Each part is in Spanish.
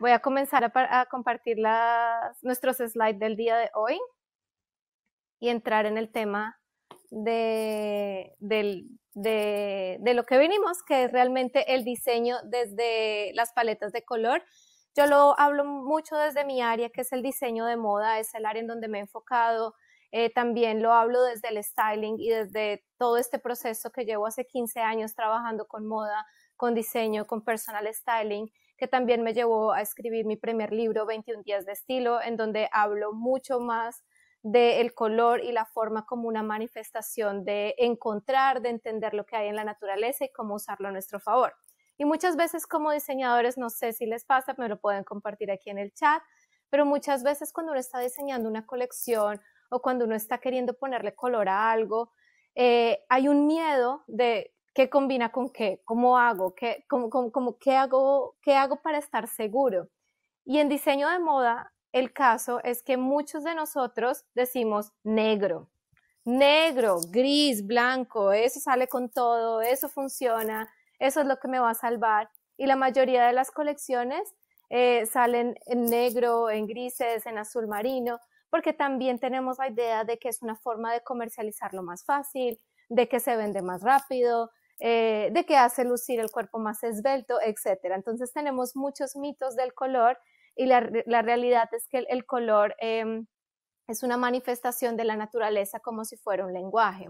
Voy a comenzar a, compartir las, nuestros slides del día de hoy y entrar en el tema de, lo que vinimos, que es realmente el diseño desde las paletas de color. Yo lo hablo mucho desde mi área, que es el diseño de moda, es el área en donde me he enfocado. Eh, también lo hablo desde el styling y desde todo este proceso que llevo hace 15 años trabajando con moda, con diseño, con personal styling que también me llevó a escribir mi primer libro, 21 días de estilo, en donde hablo mucho más del color y la forma como una manifestación de encontrar, de entender lo que hay en la naturaleza y cómo usarlo a nuestro favor. Y muchas veces como diseñadores, no sé si les pasa, me lo pueden compartir aquí en el chat, pero muchas veces cuando uno está diseñando una colección o cuando uno está queriendo ponerle color a algo, eh, hay un miedo de ¿Qué combina con qué? ¿Cómo hago? ¿Qué, cómo, cómo, ¿Qué, hago, ¿Qué hago para estar seguro? Y en diseño de moda, el caso es que muchos de nosotros decimos negro, negro, gris, blanco, eso sale con todo, eso funciona, eso es lo que me va a salvar. Y la mayoría de las colecciones eh, salen en negro, en grises, en azul marino, porque también tenemos la idea de que es una forma de comercializarlo más fácil, de que se vende más rápido, eh, de qué hace lucir el cuerpo más esbelto, etc. Entonces tenemos muchos mitos del color y la, realidad es que el, color em, es una manifestación de la naturaleza como si fuera un lenguaje.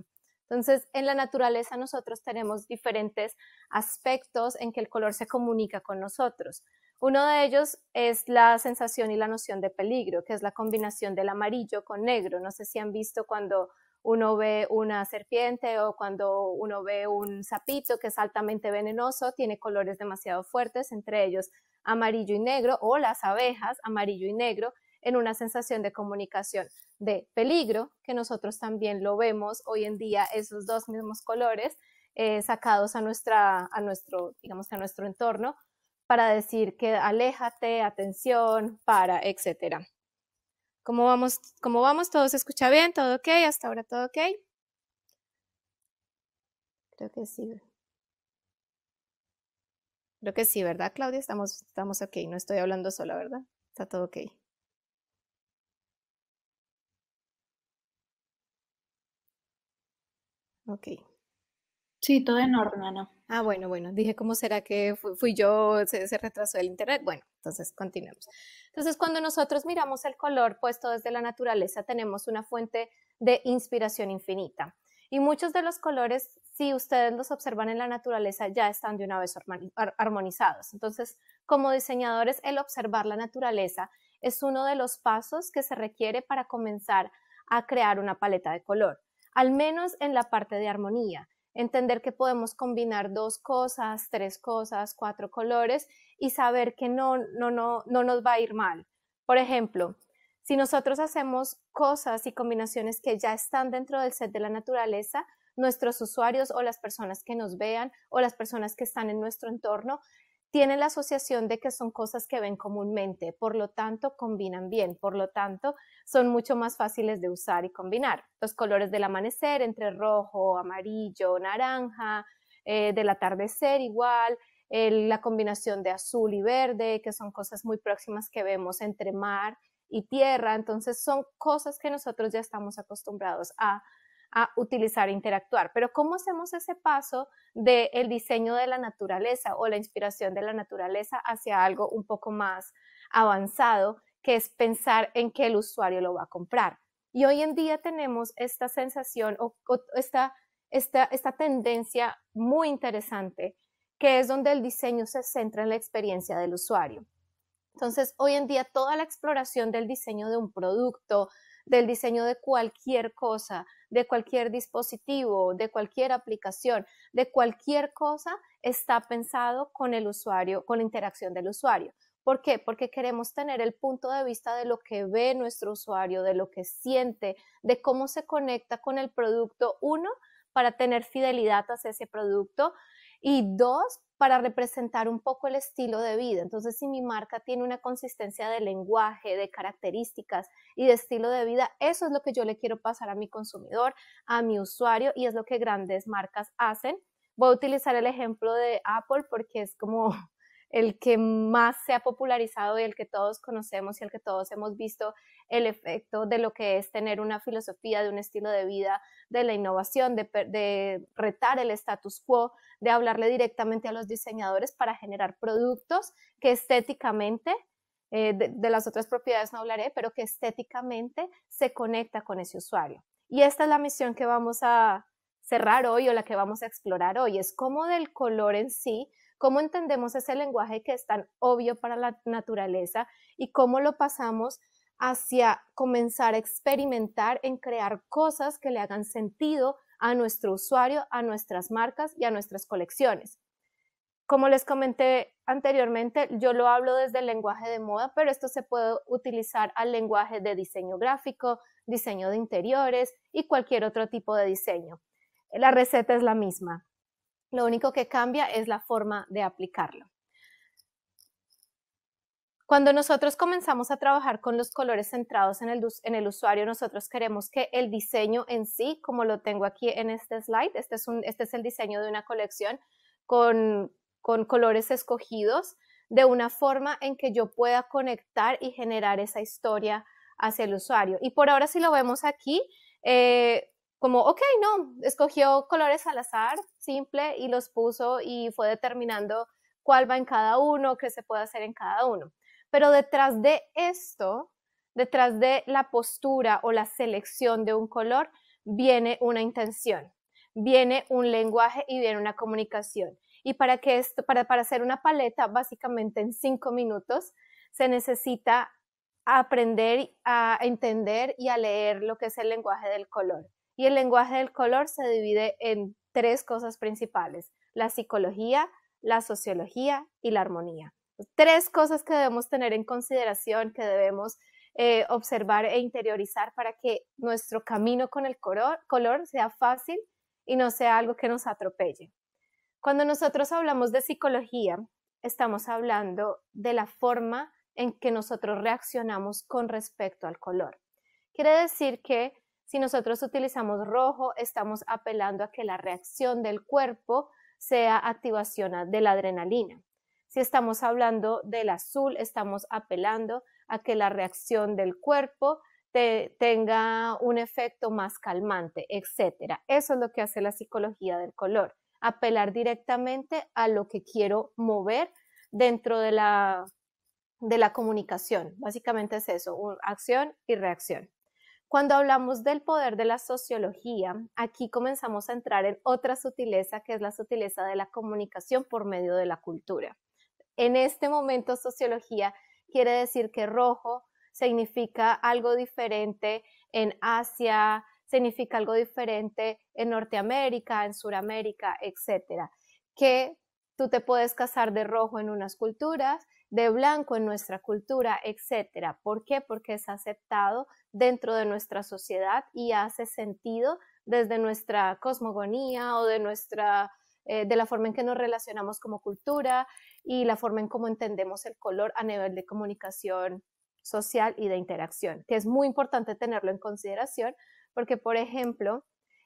Entonces, en la naturaleza nosotros tenemos diferentes aspectos en que el color se comunica con nosotros. Uno de ellos es la sensación y la noción de peligro, que es la combinación del amarillo con negro. No sé si han visto cuando uno ve una serpiente o cuando uno ve un sapito que es altamente venenoso, tiene colores demasiado fuertes, entre ellos amarillo y negro, o las abejas, amarillo y negro, en una sensación de comunicación de peligro, que nosotros también lo vemos hoy en día, esos dos mismos colores eh, sacados a, a, nuestro, digamos, a nuestro entorno para decir que aléjate, atención, para, etcétera. ¿Cómo vamos? ¿Cómo vamos? ¿Todo se escucha bien? ¿Todo ok? ¿Hasta ahora todo ok? Creo que sí. Creo que sí, ¿verdad, Claudia? Estamos, estamos ok. No estoy hablando sola, ¿verdad? Está todo ok. Ok. Sí, todo enorme, ¿no? Ah, bueno, bueno, dije, ¿cómo será que fui, yo? Se, se, retrasó el Internet. Bueno, entonces continuemos. Entonces, cuando nosotros miramos el color puesto desde la naturaleza, tenemos una fuente de inspiración infinita. Y muchos de los colores, si ustedes los observan en la naturaleza, ya están de una vez armonizados. Entonces, como diseñadores, el observar la naturaleza es uno de los pasos que se requiere para comenzar a crear una paleta de color, al menos en la parte de armonía entender que podemos combinar dos cosas, tres cosas, cuatro colores y saber que no, no, no, no nos va a ir mal. Por ejemplo, si nosotros hacemos cosas y combinaciones que ya están dentro del set de la naturaleza, nuestros usuarios o las personas que nos vean o las personas que están en nuestro entorno tienen la asociación de que son cosas que ven comúnmente, por lo tanto combinan bien, por lo tanto son mucho más fáciles de usar y combinar. Los colores del amanecer entre rojo, amarillo, naranja, eh, del atardecer igual, la combinación de azul y verde, que son cosas muy próximas que vemos entre mar y tierra, entonces son cosas que nosotros ya estamos acostumbrados a a utilizar e interactuar. Pero ¿cómo hacemos ese paso del diseño de la naturaleza o la inspiración de la naturaleza hacia algo un poco más avanzado, que es pensar en qué el usuario lo va a comprar? Y hoy en día tenemos esta sensación o, o esta, esta tendencia muy interesante, que es donde el diseño se centra en la experiencia del usuario. Entonces, hoy en día toda la exploración del diseño de un producto, del diseño de cualquier cosa, de cualquier dispositivo, de cualquier aplicación, de cualquier cosa, está pensado con el usuario, con la interacción del usuario. ¿Por qué? Porque queremos tener el punto de vista de lo que ve nuestro usuario, de lo que siente, de cómo se conecta con el producto, uno, para tener fidelidad hacia ese producto y dos, para representar un poco el estilo de vida. Entonces, si mi marca tiene una consistencia de lenguaje, de características y de estilo de vida, eso es lo que yo le quiero pasar a mi consumidor, a mi usuario y es lo que grandes marcas hacen. Voy a utilizar el ejemplo de Apple porque es como el que más se ha popularizado y el que todos conocemos y el que todos hemos visto el efecto de lo que es tener una filosofía, de un estilo de vida, de la innovación, de, retar el status quo, de hablarle directamente a los diseñadores para generar productos que estéticamente eh, de, de, las otras propiedades no hablaré, pero que estéticamente se conecta con ese usuario. Y esta es la misión que vamos a cerrar hoy o la que vamos a explorar hoy, es cómo del color en sí cómo entendemos ese lenguaje que es tan obvio para la naturaleza y cómo lo pasamos hacia comenzar a experimentar en crear cosas que le hagan sentido a nuestro usuario, a nuestras marcas y a nuestras colecciones. Como les comenté anteriormente, yo lo hablo desde el lenguaje de moda, pero esto se puede utilizar al lenguaje de diseño gráfico, diseño de interiores y cualquier otro tipo de diseño. La receta es la misma. Lo único que cambia es la forma de aplicarlo. Cuando nosotros comenzamos a trabajar con los colores centrados en el, en el, usuario, nosotros queremos que el diseño en sí, como lo tengo aquí en este slide, este es, un, este es el diseño de una colección con, colores escogidos, de una forma en que yo pueda conectar y generar esa historia hacia el usuario. Y por ahora si lo vemos aquí, eh, como, ok, no, escogió colores al azar, simple, y los puso y fue determinando cuál va en cada uno, qué se puede hacer en cada uno. Pero detrás de esto, detrás de la postura o la selección de un color, viene una intención, viene un lenguaje y viene una comunicación. Y para, que esto, para, para hacer una paleta, básicamente en cinco minutos, se necesita aprender a entender y a leer lo que es el lenguaje del color. Y el lenguaje del color se divide en tres cosas principales, la psicología, la sociología y la armonía. Tres cosas que debemos tener en consideración, que debemos eh, observar e interiorizar para que nuestro camino con el color, color sea fácil y no sea algo que nos atropelle. Cuando nosotros hablamos de psicología, estamos hablando de la forma en que nosotros reaccionamos con respecto al color. Quiere decir que si nosotros utilizamos rojo, estamos apelando a que la reacción del cuerpo sea activación de la adrenalina. Si estamos hablando del azul, estamos apelando a que la reacción del cuerpo tenga un efecto más calmante, etc. Eso es lo que hace la psicología del color, apelar directamente a lo que quiero mover dentro de la, de la comunicación. Básicamente es eso, acción y reacción. Cuando hablamos del poder de la sociología, aquí comenzamos a entrar en otra sutileza, que es la sutileza de la comunicación por medio de la cultura. En este momento, sociología quiere decir que rojo significa algo diferente en Asia, significa algo diferente en Norteamérica, en Sudamérica, etcétera. Que tú te puedes casar de rojo en unas culturas de blanco en nuestra cultura, etcétera. ¿Por qué? Porque es aceptado dentro de nuestra sociedad y hace sentido desde nuestra cosmogonía o de nuestra eh, de la forma en que nos relacionamos como cultura y la forma en cómo entendemos el color a nivel de comunicación social y de interacción, que es muy importante tenerlo en consideración porque, por ejemplo,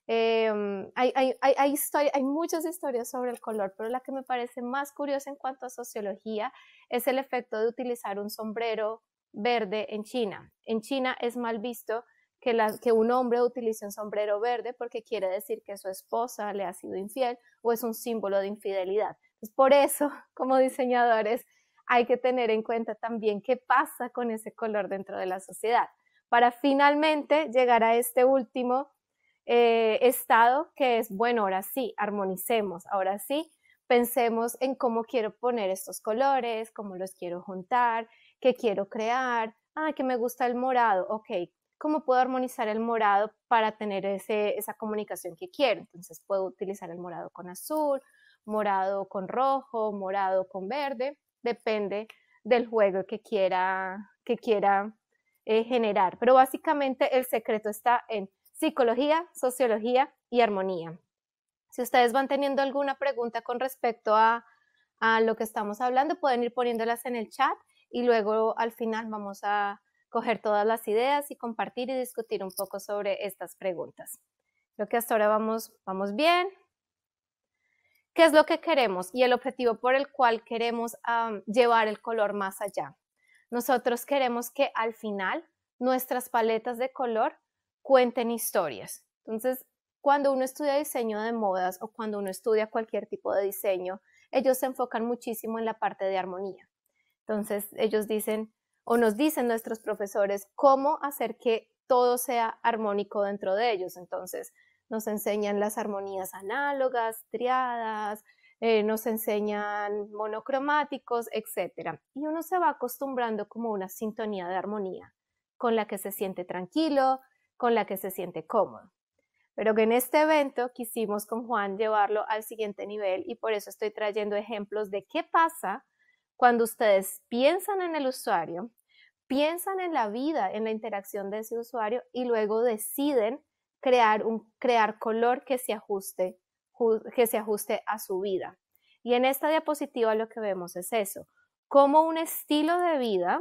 Em, hay, hay, muchas historias sobre el color, pero la que me parece más curiosa en cuanto a sociología es el efecto de utilizar un sombrero verde en China. En China es mal visto que, la, que un hombre utilice un sombrero verde porque quiere decir que su esposa le ha sido infiel o es un símbolo de infidelidad. Pues por eso, como diseñadores, hay que tener en cuenta también qué pasa con ese color dentro de la sociedad, para finalmente llegar a este último eh, estado que es, bueno, ahora sí, armonicemos, ahora sí, pensemos en cómo quiero poner estos colores, cómo los quiero juntar, qué quiero crear, ah, que me gusta el morado, ok, ¿cómo puedo armonizar el morado para tener esa comunicación que quiero? Entonces puedo utilizar el morado con azul, morado con rojo, morado con verde, depende del juego que quiera, que quiera eh, generar. Pero básicamente el secreto está en psicología, sociología y armonía. Si ustedes van teniendo alguna pregunta con respecto a, lo que estamos hablando, pueden ir poniéndolas en el chat y luego al final vamos a coger todas las ideas y compartir y discutir un poco sobre estas preguntas. Creo que hasta ahora vamos, vamos bien. ¿Qué es lo que queremos y el objetivo por el cual queremos llevar el color más allá? Nosotros queremos que al final nuestras paletas de color cuenten historias. Entonces, cuando uno estudia diseño de modas o cuando uno estudia cualquier tipo de diseño, ellos se enfocan muchísimo en la parte de armonía. Entonces, ellos dicen o nos dicen nuestros profesores cómo hacer que todo sea armónico dentro de ellos. Entonces, nos enseñan las armonías análogas, triadas, eh, nos enseñan monocromáticos, etc. Y uno se va acostumbrando como una sintonía de armonía con la que se siente tranquilo, con la que se siente cómodo. Pero que en este evento quisimos con Juan llevarlo al siguiente nivel y por eso estoy trayendo ejemplos de qué pasa cuando ustedes piensan en el usuario, piensan en la vida, en la interacción de ese usuario y luego deciden crear, un, crear color que se, ajuste, que se ajuste a su vida. Y en esta diapositiva lo que vemos es eso, cómo un estilo de vida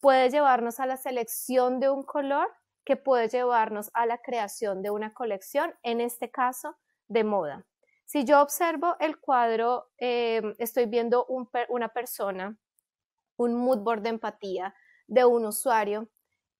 puede llevarnos a la selección de un color que puede llevarnos a la creación de una colección, en este caso de moda. Si yo observo el cuadro, eh, estoy viendo una persona, un mood board de empatía de un usuario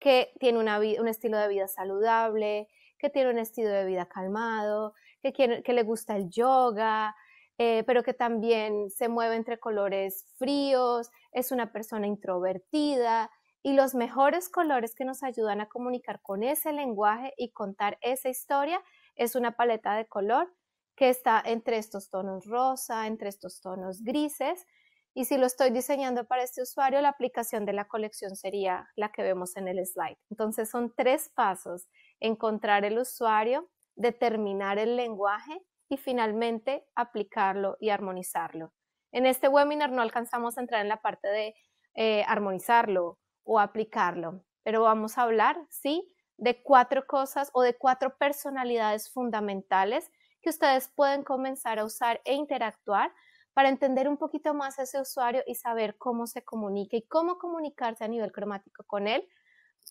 que tiene un estilo de vida saludable, que tiene un estilo de vida calmado, que, le gusta el yoga, eh, pero que también se mueve entre colores fríos, es una persona introvertida, y los mejores colores que nos ayudan a comunicar con ese lenguaje y contar esa historia es una paleta de color que está entre estos tonos rosa, entre estos tonos grises. Y si lo estoy diseñando para este usuario, la aplicación de la colección sería la que vemos en el slide. Entonces son tres pasos, encontrar el usuario, determinar el lenguaje y finalmente aplicarlo y armonizarlo. En este webinar no alcanzamos a entrar en la parte de eh, armonizarlo, o aplicarlo. Pero vamos a hablar, ¿sí? De cuatro cosas o de cuatro personalidades fundamentales que ustedes pueden comenzar a usar e interactuar para entender un poquito más a ese usuario y saber cómo se comunica y cómo comunicarse a nivel cromático con él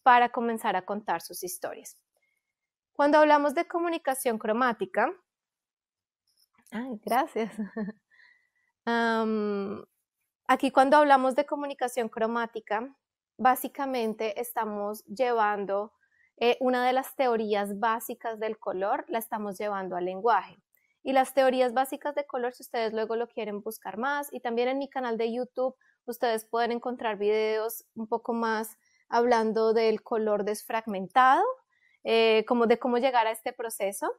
para comenzar a contar sus historias. Cuando hablamos de comunicación cromática, gracias. aquí cuando hablamos de comunicación cromática, básicamente estamos llevando eh, una de las teorías básicas del color, la estamos llevando al lenguaje. Y las teorías básicas de color, si ustedes luego lo quieren buscar más, y también en mi canal de YouTube, ustedes pueden encontrar videos un poco más hablando del color desfragmentado, eh, como de cómo llegar a este proceso.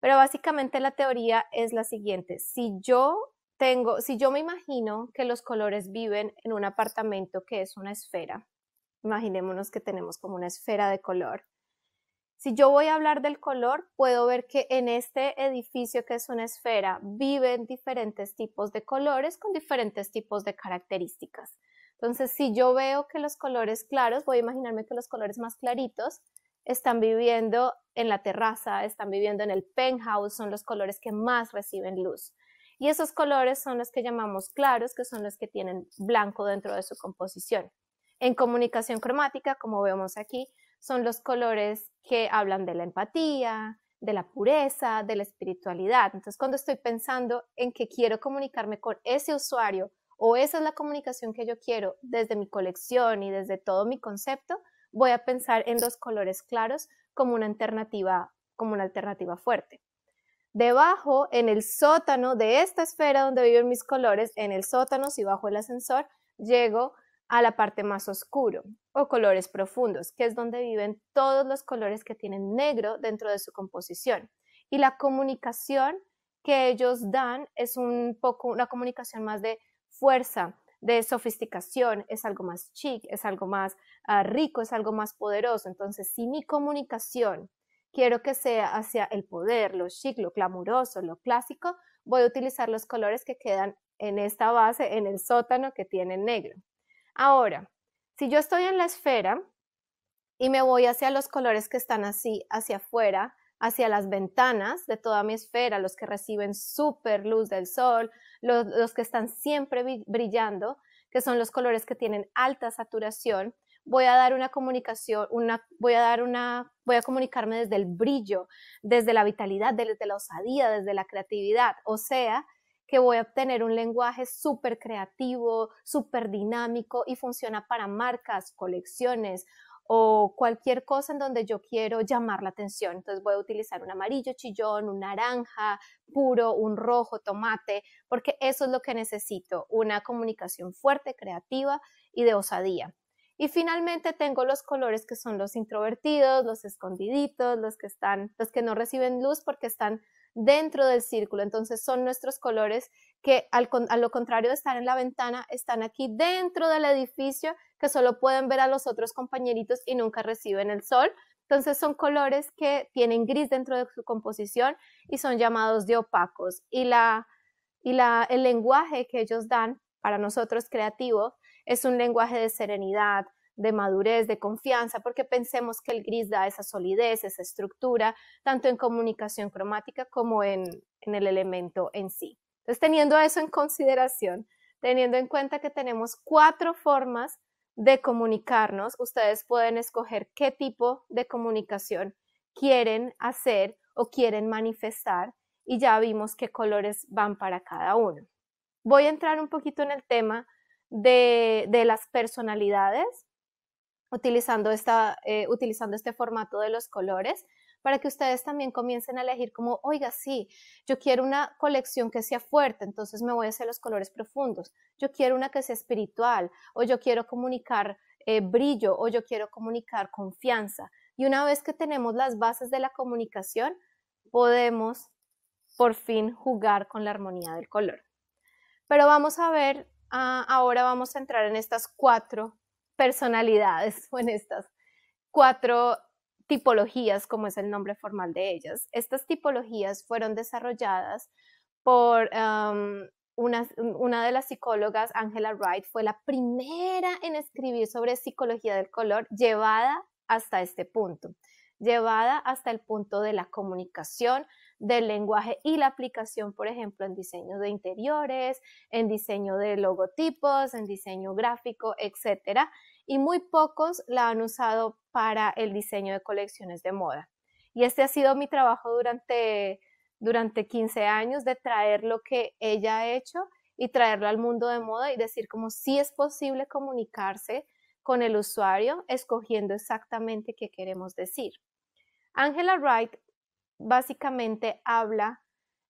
Pero básicamente la teoría es la siguiente. Si yo si yo me imagino que los colores viven en un apartamento que es una esfera, imaginémonos que tenemos como una esfera de color. Si yo voy a hablar del color, puedo ver que en este edificio que es una esfera viven diferentes tipos de colores con diferentes tipos de características. Entonces, si yo veo que los colores claros, voy a imaginarme que los colores más claritos están viviendo en la terraza, están viviendo en el penthouse, son los colores que más reciben luz. Y esos colores son los que llamamos claros, que son los que tienen blanco dentro de su composición. En comunicación cromática, como vemos aquí, son los colores que hablan de la empatía, de la pureza, de la espiritualidad. Entonces, cuando estoy pensando en que quiero comunicarme con ese usuario o esa es la comunicación que yo quiero desde mi colección y desde todo mi concepto, voy a pensar en los colores claros como una alternativa, como una alternativa fuerte. Debajo, en el sótano de esta esfera donde viven mis colores, en el sótano, si bajo el ascensor, llego a la parte más oscura o colores profundos, que es donde viven todos los colores que tienen negro dentro de su composición. Y la comunicación que ellos dan es un poco una comunicación más de fuerza, de sofisticación, es algo más chic, es algo más ah, rico, es algo más poderoso. Entonces, si mi comunicación quiero que sea hacia el poder, lo chic, lo clamoroso, lo clásico, voy a utilizar los colores que quedan en esta base, en el sótano que tiene negro. Ahora, si yo estoy en la esfera y me voy hacia los colores que están así, hacia afuera, hacia las ventanas de toda mi esfera, los que reciben súper luz del sol, los, los que están siempre brillando, que son los colores que tienen alta saturación, voy a dar una comunicación, una, voy a dar una, voy a comunicarme desde el brillo, desde la vitalidad, desde la osadía, desde la creatividad, o sea, que voy a obtener un lenguaje súper creativo, súper dinámico y funciona para marcas, colecciones o cualquier cosa en donde yo quiero llamar la atención. Entonces voy a utilizar un amarillo chillón, un naranja puro, un rojo tomate, porque eso es lo que necesito, una comunicación fuerte, creativa y de osadía. Y finalmente tengo los colores que son los introvertidos, los escondiditos, los que están, los que no reciben luz porque están dentro del círculo. Entonces son nuestros colores que al, a lo contrario de estar en la ventana, están aquí dentro del edificio que solo pueden ver a los otros compañeritos y nunca reciben el sol. Entonces son colores que tienen gris dentro de su composición y son llamados de opacos. Y, la, y la, el lenguaje que ellos dan para nosotros creativo es un lenguaje de serenidad, de madurez, de confianza, porque pensemos que el gris da esa solidez, esa estructura, tanto en comunicación cromática como en, en el elemento en sí. Entonces, teniendo eso en consideración, teniendo en cuenta que tenemos cuatro formas de comunicarnos, ustedes pueden escoger qué tipo de comunicación quieren hacer o quieren manifestar y ya vimos qué colores van para cada uno. Voy a entrar un poquito en el tema de, las personalidades, utilizando, esta, eh, utilizando este formato de los colores para que ustedes también comiencen a elegir como, oiga, sí, yo quiero una colección que sea fuerte, entonces me voy a hacer los colores profundos, yo quiero una que sea espiritual, o yo quiero comunicar eh, brillo, o yo quiero comunicar confianza. Y una vez que tenemos las bases de la comunicación, podemos por fin jugar con la armonía del color. Pero vamos a ver Ah, ahora vamos a entrar en estas cuatro personalidades o en estas cuatro tipologías, como es el nombre formal de ellas. Estas tipologías fueron desarrolladas por una, una, de las psicólogas, Angela Wright, fue la primera en escribir sobre psicología del color llevada hasta este punto, llevada hasta el punto de la comunicación, del lenguaje y la aplicación, por ejemplo, en diseño de interiores, en diseño de logotipos, en diseño gráfico, etc. Y muy pocos la han usado para el diseño de colecciones de moda. Y este ha sido mi trabajo durante, durante 15 años de traer lo que ella ha hecho y traerlo al mundo de moda y decir como si sí es posible comunicarse con el usuario escogiendo exactamente qué queremos decir. Angela Wright básicamente habla,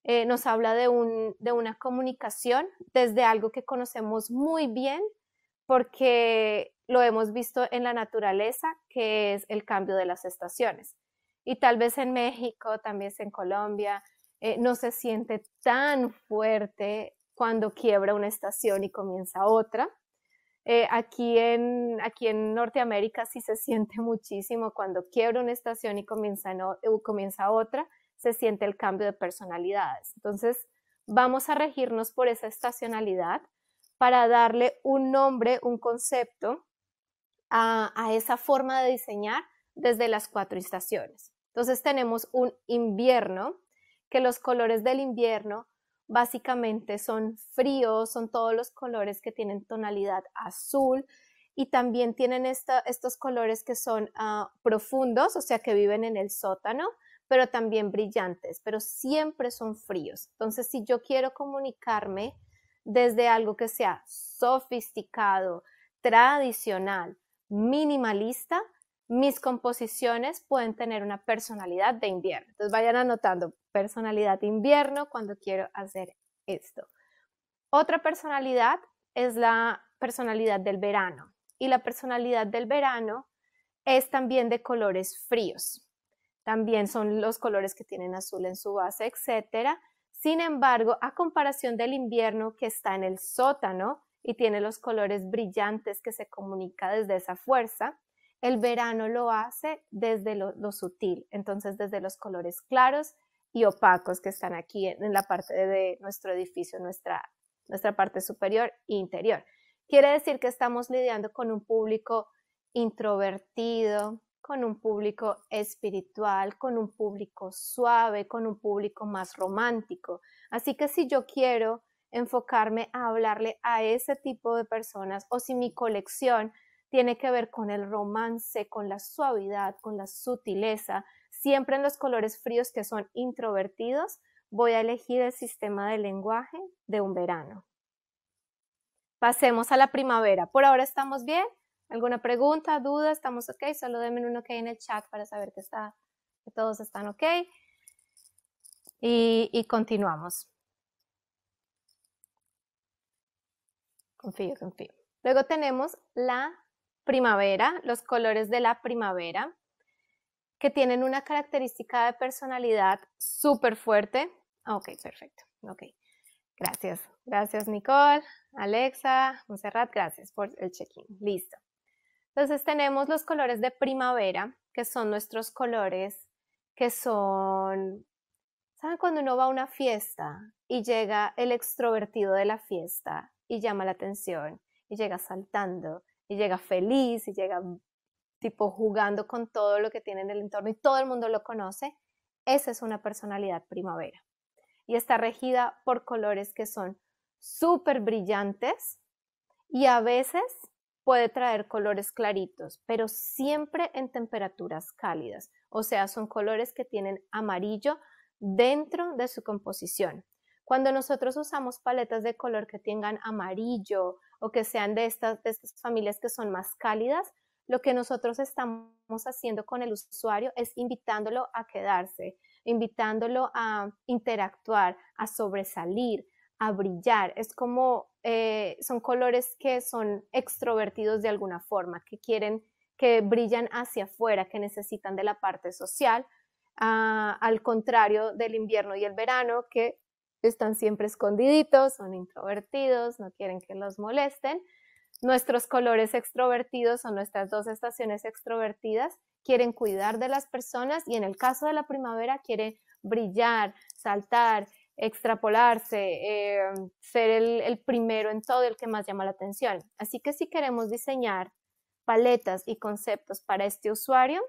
eh, nos habla de, una comunicación desde algo que conocemos muy bien porque lo hemos visto en la naturaleza, que es el cambio de las estaciones. Y tal vez en México, también en Colombia, eh, no se siente tan fuerte cuando quiebra una estación y comienza otra, eh, aquí, en, aquí en Norteamérica sí se siente muchísimo cuando quiebra una estación y comienza, comienza otra, se siente el cambio de personalidades. Entonces, vamos a regirnos por esa estacionalidad para darle un nombre, un concepto a, a esa forma de diseñar desde las cuatro estaciones. Entonces tenemos un invierno, que los colores del invierno básicamente son fríos, son todos los colores que tienen tonalidad azul y también tienen estos colores que son ah, profundos, o sea que viven en el sótano, pero también brillantes, pero siempre son fríos. Entonces, si yo quiero comunicarme desde algo que sea sofisticado, tradicional, minimalista, mis composiciones pueden tener una personalidad de invierno. Entonces vayan anotando personalidad de invierno cuando quiero hacer esto. Otra personalidad es la personalidad del verano y la personalidad del verano es también de colores fríos. También son los colores que tienen azul en su base, etc. Sin embargo, a comparación del invierno que está en el sótano y tiene los colores brillantes que se comunica desde esa fuerza, el verano lo hace desde lo sutil, entonces desde los colores claros y opacos que están aquí en, la parte de nuestro edificio, nuestra, nuestra parte superior e interior. Quiere decir que estamos lidiando con un público introvertido, con un público espiritual, con un público suave, con un público más romántico. Así que si yo quiero enfocarme a hablarle a ese tipo de personas o si mi colección tiene que ver con el romance, con la suavidad, con la sutileza, Siempre en los colores fríos que son introvertidos, voy a elegir el sistema de lenguaje de un verano. Pasemos a la primavera. Por ahora estamos bien. ¿Alguna pregunta, duda? ¿Estamos ok? Solo denme un ok en el chat para saber que, está, que todos están ok. y continuamos. Confío, confío. Luego tenemos la primavera, los colores de la primavera que tienen una característica de personalidad súper fuerte. Ah, ok, perfecto. Ok, gracias. Gracias, Nicole, Alexa, Monserrat, gracias por el check-in. Listo. Entonces tenemos los colores de primavera, que son nuestros colores que son, ¿saben cuando uno va a una fiesta y llega el extrovertido de la fiesta y llama la atención y llega saltando y llega feliz y llega tipo jugando con todo lo que tiene en el entorno y todo el mundo lo conoce, esa es una personalidad primavera. Y está regida por colores que son súper brillantes y a veces puede traer colores claritos, pero siempre en temperaturas cálidas. O sea, son colores que tienen amarillo dentro de su composición. Cuando nosotros usamos paletas de color que tengan amarillo o que sean de estas, de estas familias que son más cálidas, lo que nosotros estamos haciendo con el usuario es invitándolo a quedarse, invitándolo a interactuar, a sobresalir, a brillar. Es como, eh, son colores que son extrovertidos de alguna forma, que quieren, que brillan hacia afuera, que necesitan de la parte social, ah, al contrario del invierno y el verano, que están siempre escondiditos, son introvertidos, no quieren que los molesten. Nuestros colores extrovertidos o nuestras dos estaciones extrovertidas quieren cuidar de las personas y en el caso de la primavera quieren brillar, saltar, extrapolarse, eh, ser el, primero en todo, el que más llama la atención. Así que si queremos diseñar paletas y conceptos para este usuario,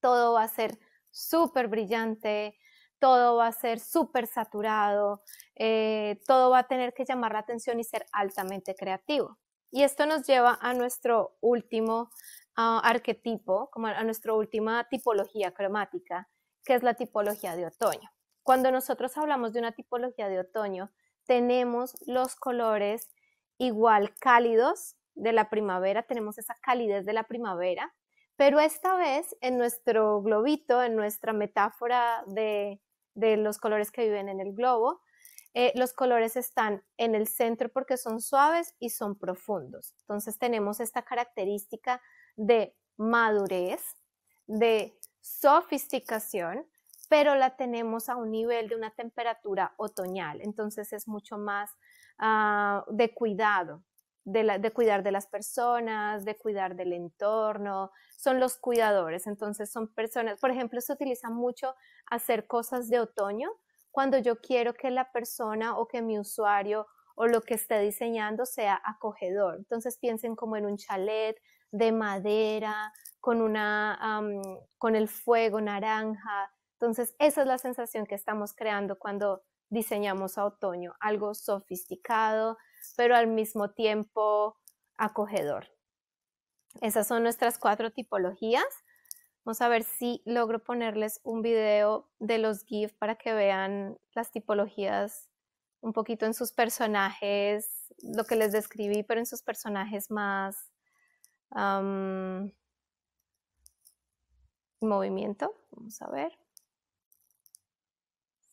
todo va a ser súper brillante, todo va a ser súper saturado, eh, todo va a tener que llamar la atención y ser altamente creativo. Y esto nos lleva a nuestro último ah, arquetipo, como a nuestra última tipología cromática, que es la tipología de otoño. Cuando nosotros hablamos de una tipología de otoño, tenemos los colores igual cálidos de la primavera, tenemos esa calidez de la primavera, pero esta vez en nuestro globito, en nuestra metáfora de los colores que viven en el globo, eh, los colores están en el centro porque son suaves y son profundos. Entonces tenemos esta característica de madurez, de sofisticación, pero la tenemos a un nivel de una temperatura otoñal. Entonces es mucho más ah, de cuidado, de, de, cuidar de las personas, de cuidar del entorno, son los cuidadores, entonces son personas, por ejemplo, se utiliza mucho hacer cosas de otoño cuando yo quiero que la persona o que mi usuario o lo que esté diseñando sea acogedor. Entonces piensen como en un chalet de madera, con, una, con el fuego naranja. Entonces esa es la sensación que estamos creando cuando diseñamos a otoño, algo sofisticado, pero al mismo tiempo acogedor. Esas son nuestras cuatro tipologías. Vamos a ver si logro ponerles un video de los GIF para que vean las tipologías un poquito en sus personajes, lo que les describí, pero en sus personajes más movimiento. Vamos a ver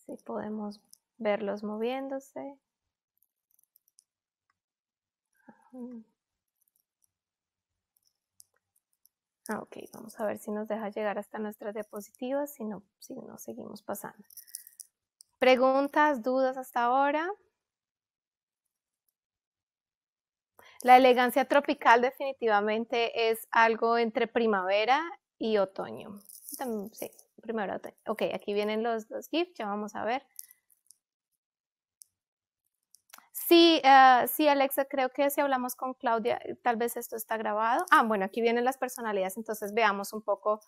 si podemos verlos moviéndose. Ah, ok, vamos a ver si nos deja llegar hasta nuestras diapositivas, si no, si no seguimos pasando. ¿Preguntas, dudas hasta ahora? La elegancia tropical definitivamente es algo entre primavera y otoño. sí, primavera, otoño. Ok, aquí vienen los, los GIFs, ya vamos a ver. Sí, eh, sí, Alexa, creo que si hablamos con Claudia, eh, tal vez esto está grabado. Ah, bueno, aquí vienen las personalidades, entonces veamos un poco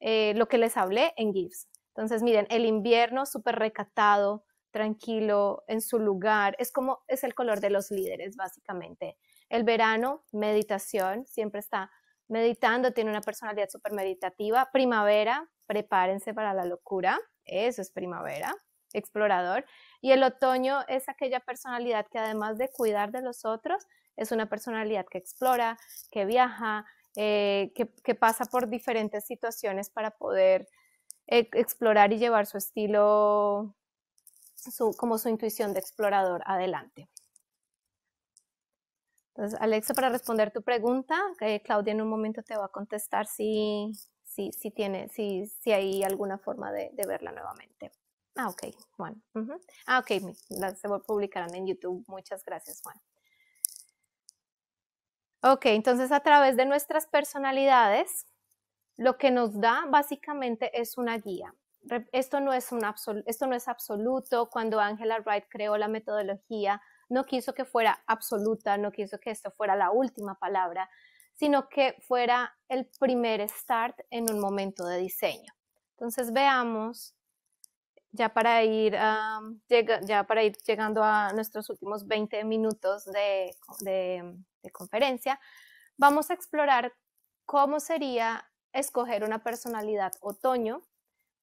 eh, lo que les hablé en GIFs. Entonces, miren, el invierno súper recatado, tranquilo, en su lugar, es como es el color de los líderes, básicamente. El verano, meditación, siempre está meditando, tiene una personalidad súper meditativa. Primavera, prepárense para la locura, eso es primavera explorador. Y el otoño es aquella personalidad que además de cuidar de los otros, es una personalidad que explora, que viaja, eh, que, pasa por diferentes situaciones para poder eh, explorar y llevar su estilo, como su intuición de explorador adelante. Entonces, Alexa, para responder tu pregunta, eh, Claudia en un momento te va a contestar si, si, tiene, si, si hay alguna forma de verla nuevamente. Ah, ok, Juan. Ah, ok, las se publicarán en YouTube. Muchas gracias, Juan. Ok, entonces a través de nuestras personalidades, lo que nos da básicamente es una guía. Esto no es, un esto no es absoluto. Cuando Angela Wright creó la metodología, no quiso que fuera absoluta, no quiso que esto fuera la última palabra, sino que fuera el primer start en un momento de diseño. Entonces veamos ya para ir, ya para ir llegando a nuestros últimos 20 minutos de conferencia, vamos a explorar cómo sería escoger una personalidad otoño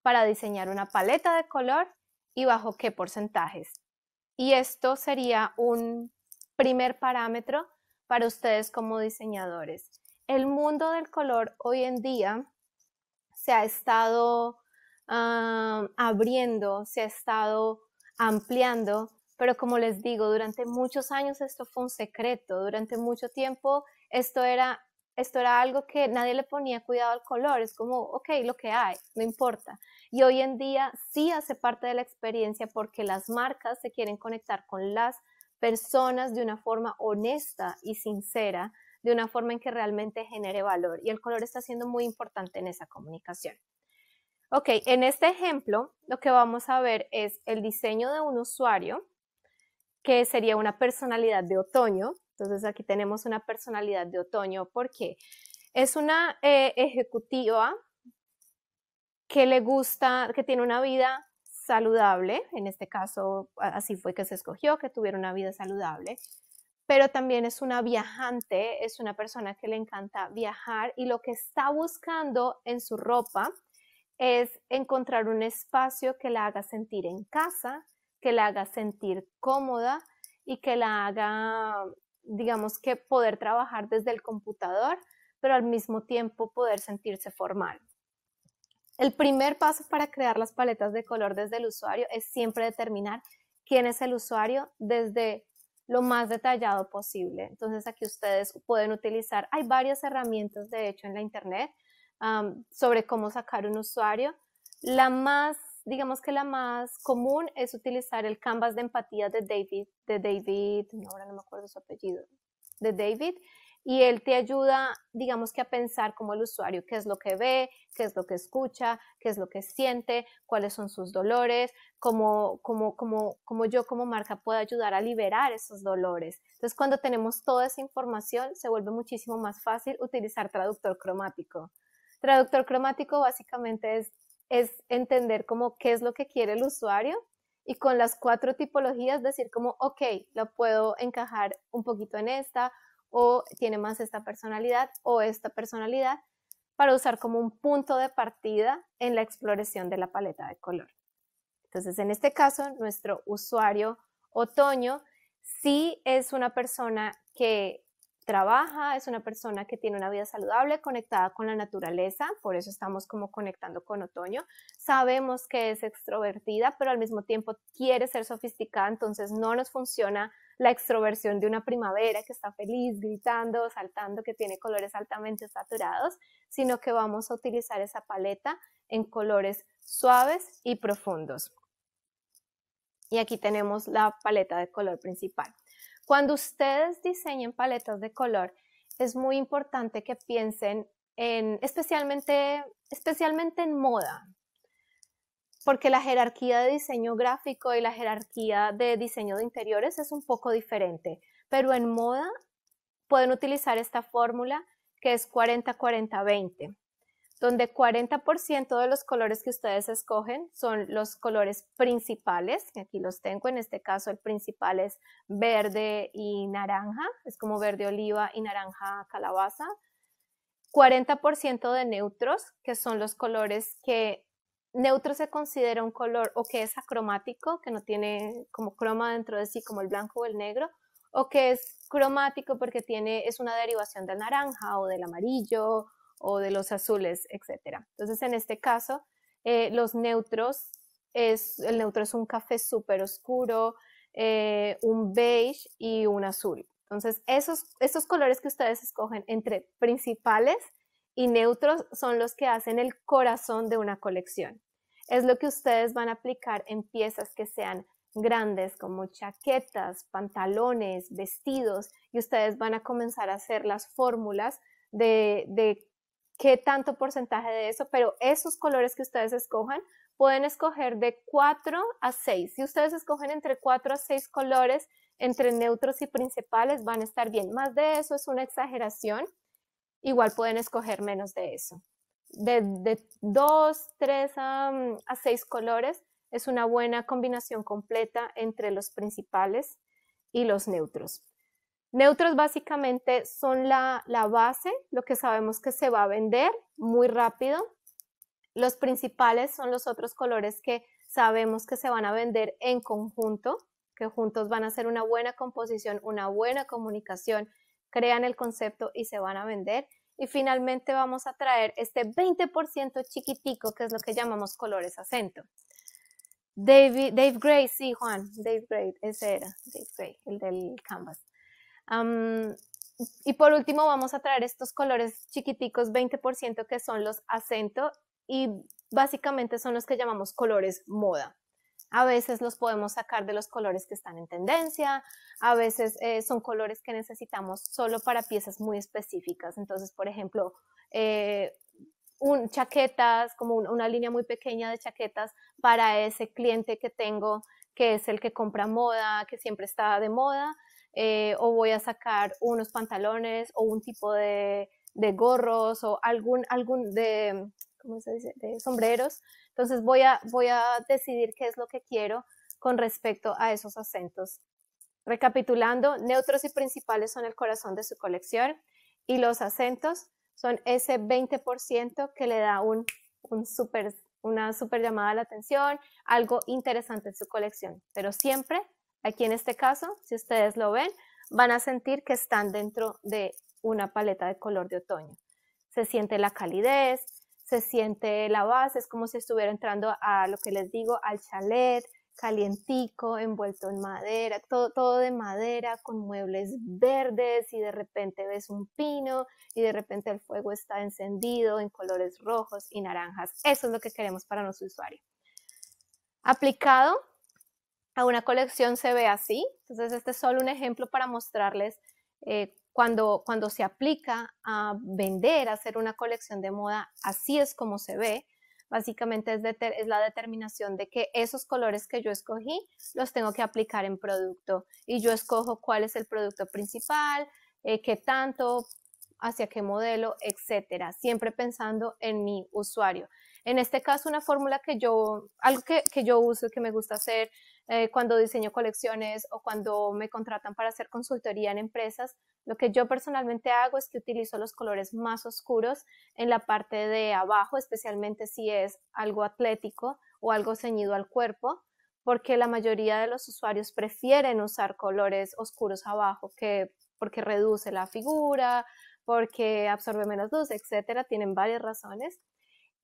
para diseñar una paleta de color y bajo qué porcentajes. Y esto sería un primer parámetro para ustedes como diseñadores. El mundo del color hoy en día se ha estado abriendo, se ha estado ampliando, pero como les digo, durante muchos años esto fue un secreto, durante mucho tiempo esto era, esto era algo que nadie le ponía cuidado al color, es como, ok, lo que hay, no importa. Y hoy en día sí hace parte de la experiencia porque las marcas se quieren conectar con las personas de una forma honesta y sincera, de una forma en que realmente genere valor. Y el color está siendo muy importante en esa comunicación. Ok, en este ejemplo lo que vamos a ver es el diseño de un usuario que sería una personalidad de otoño. Entonces aquí tenemos una personalidad de otoño porque es una eh, ejecutiva que le gusta, que tiene una vida saludable, en este caso así fue que se escogió, que tuviera una vida saludable, pero también es una viajante, es una persona que le encanta viajar y lo que está buscando en su ropa es encontrar un espacio que la haga sentir en casa, que la haga sentir cómoda y que la haga, digamos que poder trabajar desde el computador, pero al mismo tiempo poder sentirse formal. El primer paso para crear las paletas de color desde el usuario es siempre determinar quién es el usuario desde lo más detallado posible. Entonces aquí ustedes pueden utilizar, hay varias herramientas de hecho en la internet, sobre cómo sacar un usuario. La más, digamos que la más común es utilizar el canvas de empatía de David, de David, ahora no me acuerdo su apellido, de David, y él te ayuda, digamos que a pensar como el usuario, qué es lo que ve, qué es lo que escucha, qué es lo que siente, cuáles son sus dolores, cómo, cómo, cómo, cómo yo como marca puedo ayudar a liberar esos dolores. Entonces, cuando tenemos toda esa información, se vuelve muchísimo más fácil utilizar traductor cromático. Traductor cromático básicamente es, es entender como qué es lo que quiere el usuario y con las cuatro tipologías decir como, ok, lo puedo encajar un poquito en esta o tiene más esta personalidad o esta personalidad para usar como un punto de partida en la exploración de la paleta de color. Entonces, en este caso, nuestro usuario otoño sí es una persona que trabaja, es una persona que tiene una vida saludable, conectada con la naturaleza, por eso estamos como conectando con otoño. Sabemos que es extrovertida, pero al mismo tiempo quiere ser sofisticada, entonces no nos funciona la extroversión de una primavera que está feliz, gritando, saltando, que tiene colores altamente saturados, sino que vamos a utilizar esa paleta en colores suaves y profundos. Y aquí tenemos la paleta de color principal. Cuando ustedes diseñen paletas de color, es muy importante que piensen en, especialmente, especialmente en moda, porque la jerarquía de diseño gráfico y la jerarquía de diseño de interiores es un poco diferente, pero en moda pueden utilizar esta fórmula que es 40-40-20 donde 40% de los colores que ustedes escogen son los colores principales, que aquí los tengo, en este caso el principal es verde y naranja, es como verde oliva y naranja calabaza. 40% de neutros, que son los colores que neutro se considera un color o que es acromático, que no tiene como croma dentro de sí, como el blanco o el negro, o que es cromático porque tiene, es una derivación del naranja o del amarillo o de los azules, etcétera Entonces, en este caso, eh, los neutros, es, el neutro es un café súper oscuro, eh, un beige y un azul. Entonces, esos, colores que ustedes escogen entre principales y neutros son los que hacen el corazón de una colección. Es lo que ustedes van a aplicar en piezas que sean grandes como chaquetas, pantalones, vestidos y ustedes van a comenzar a hacer las fórmulas de, qué tanto porcentaje de eso, pero esos colores que ustedes escojan pueden escoger de 4 a 6. Si ustedes escogen entre 4 a 6 colores, entre neutros y principales van a estar bien. Más de eso es una exageración, igual pueden escoger menos de eso. De, 2, 3 a, mm, a 6 colores es una buena combinación completa entre los principales y los neutros. Neutros básicamente son la, la, base, lo que sabemos que se va a vender muy rápido. Los principales son los otros colores que sabemos que se van a vender en conjunto, que juntos van a hacer una buena composición, una buena comunicación, crean el concepto y se van a vender. Y finalmente vamos a traer este 20% chiquitico, que es lo que llamamos colores acento. Dave, Dave Gray, sí, Juan, Dave Gray, ese era, Dave Gray, el del canvas y por último vamos a traer estos colores chiquiticos 20% que son los acento y básicamente son los que llamamos colores moda. A veces los podemos sacar de los colores que están en tendencia, a veces eh, son colores que necesitamos solo para piezas muy específicas. Entonces, por ejemplo, eh, un, chaquetas, como una línea muy pequeña de chaquetas para ese cliente que tengo, que es el que compra moda, que siempre está de moda, eh, o voy a sacar unos pantalones o un tipo de, gorros o algún, algún de, ¿cómo se dice? sombreros. Entonces voy a, voy a decidir qué es lo que quiero con respecto a esos acentos. Recapitulando, neutros y principales son el corazón de su colección y los acentos son ese 20% que le da un super, una super llamada a la atención, algo interesante en su colección, pero siempre Aquí en este caso, si ustedes lo ven, van a sentir que están dentro de una paleta de color de otoño. Se siente la calidez, se siente la base, es como si estuviera entrando a lo que les digo, al chalet, calientico, envuelto en madera, todo, todo de madera, con muebles verdes y de repente ves un pino y de repente el fuego está encendido en colores rojos y naranjas. Eso es lo que queremos para nuestro usuario. Aplicado, a una colección se ve así. Entonces, este es solo un ejemplo para mostrarles eh, cuando, cuando se aplica a vender, a hacer una colección de moda, así es como se ve. Básicamente es, la determinación de que esos colores que yo escogí los tengo que aplicar en producto y yo escojo cuál es el producto principal, eh, qué tanto, hacia qué modelo, etcétera, siempre pensando en mi usuario. En este caso, una fórmula que yo, algo que, que yo uso, que me gusta hacer, eh, cuando diseño colecciones o cuando me contratan para hacer consultoría en empresas, lo que yo personalmente hago es que utilizo los colores más oscuros en la parte de abajo, especialmente si es algo atlético o algo ceñido al cuerpo, porque la mayoría de los usuarios prefieren usar colores oscuros abajo que porque reduce la figura, porque absorbe menos luz, etcétera, tienen varias razones.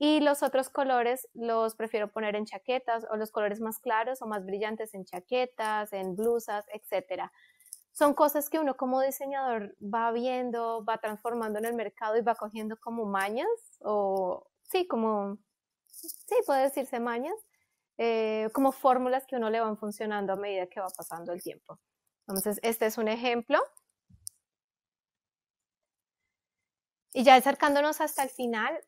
Y los otros colores los prefiero poner en chaquetas o los colores más claros o más brillantes en chaquetas, en blusas, etcétera. Son cosas que uno como diseñador va viendo, va transformando en el mercado y va cogiendo como mañas o sí, como sí, puede decirse mañas, eh, como fórmulas que uno le van funcionando a medida que va pasando el tiempo. Entonces, este es un ejemplo. Y ya acercándonos hasta el final,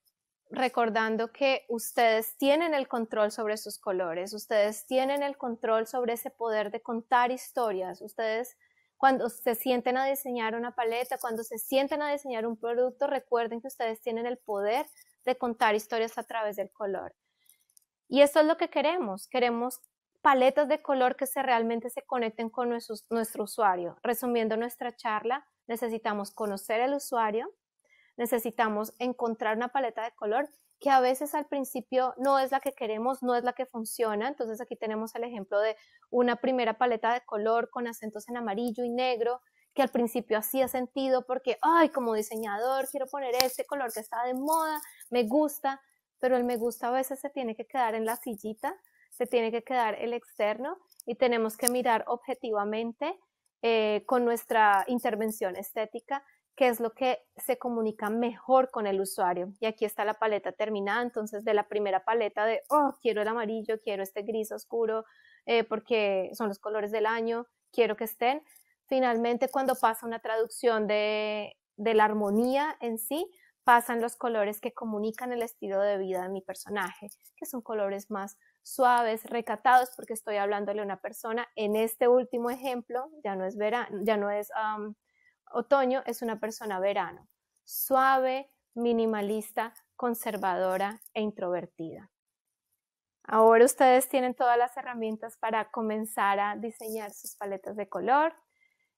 recordando que ustedes tienen el control sobre sus colores, ustedes tienen el control sobre ese poder de contar historias, ustedes cuando se sienten a diseñar una paleta, cuando se sienten a diseñar un producto, recuerden que ustedes tienen el poder de contar historias a través del color. Y eso es lo que queremos, queremos paletas de color que se realmente se conecten con nuestro, nuestro usuario. Resumiendo nuestra charla, necesitamos conocer al usuario, necesitamos encontrar una paleta de color que a veces al principio no es la que queremos, no es la que funciona. Entonces aquí tenemos el ejemplo de una primera paleta de color con acentos en amarillo y negro, que al principio hacía sentido porque, ay, como diseñador quiero poner este color que está de moda, me gusta, pero el me gusta a veces se tiene que quedar en la sillita, se tiene que quedar el externo y tenemos que mirar objetivamente eh, con nuestra intervención estética qué es lo que se comunica mejor con el usuario. Y aquí está la paleta terminada, entonces de la primera paleta de, oh, quiero el amarillo, quiero este gris oscuro, eh, porque son los colores del año, quiero que estén. Finalmente, cuando pasa una traducción de, la armonía en sí, pasan los colores que comunican el estilo de vida de mi personaje, que son colores más suaves, recatados, porque estoy hablándole a una persona. En este último ejemplo, ya no es verano, ya no es Otoño es una persona verano, suave, minimalista, conservadora e introvertida. Ahora ustedes tienen todas las herramientas para comenzar a diseñar sus paletas de color.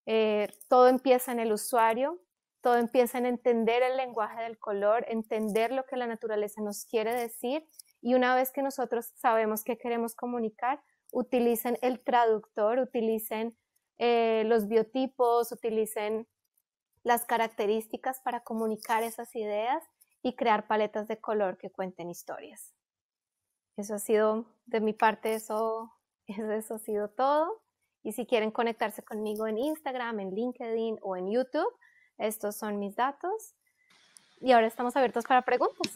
Eh, todo empieza en el usuario, todo empieza en entender el lenguaje del color, entender lo que la naturaleza nos quiere decir y una vez que nosotros sabemos qué queremos comunicar, utilicen el traductor, utilicen eh, los biotipos, utilicen las características para comunicar esas ideas y crear paletas de color que cuenten historias. Eso ha sido, de mi parte, eso, eso ha sido todo. Y si quieren conectarse conmigo en Instagram, en LinkedIn o en YouTube, estos son mis datos. Y ahora estamos abiertos para preguntas.